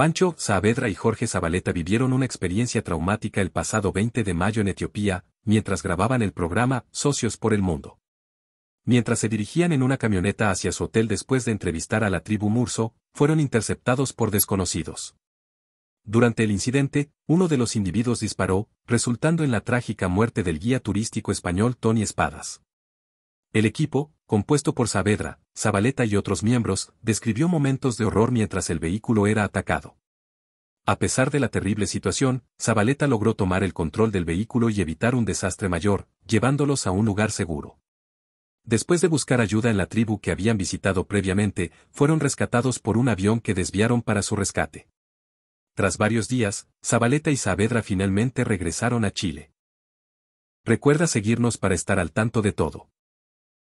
Pancho Saavedra y Jorge Zabaleta vivieron una experiencia traumática el pasado 20 de mayo en Etiopía, mientras grababan el programa Socios por el Mundo. Mientras se dirigían en una camioneta hacia su hotel después de entrevistar a la tribu Murso, fueron interceptados por desconocidos. Durante el incidente, uno de los individuos disparó, resultando en la trágica muerte del guía turístico español Tony Espadas. El equipo, compuesto por Saavedra, Zabaleta y otros miembros, describió momentos de horror mientras el vehículo era atacado. A pesar de la terrible situación, Zabaleta logró tomar el control del vehículo y evitar un desastre mayor, llevándolos a un lugar seguro. Después de buscar ayuda en la tribu que habían visitado previamente, fueron rescatados por un avión que desviaron para su rescate. Tras varios días, Zabaleta y Saavedra finalmente regresaron a Chile. Recuerda seguirnos para estar al tanto de todo.